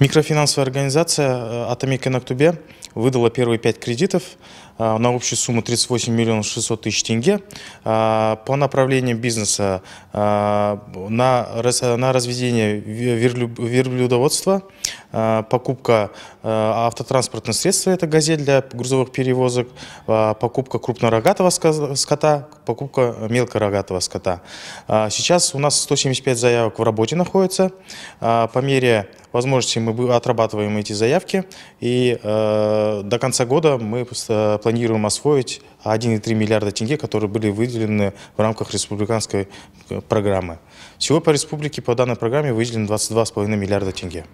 Микрофинансовая организация «Атомик э, Ноктубе» выдала первые пять кредитов э, на общую сумму 38 миллионов 600 тысяч тенге э, по направлениям бизнеса на, на разведение верблюдоводства, покупка автотранспортных средств, это газель для грузовых перевозок, покупка крупнорогатого скота, покупка мелкорогатого скота. Сейчас у нас 175 заявок в работе находится. По мере возможности мы отрабатываем эти заявки, и э, до конца года мы э, планируем освоить 1,3 миллиарда тенге, которые были выделены в рамках республиканской э, программы. Всего по республике по данной программе выделено 22,5 миллиарда тенге.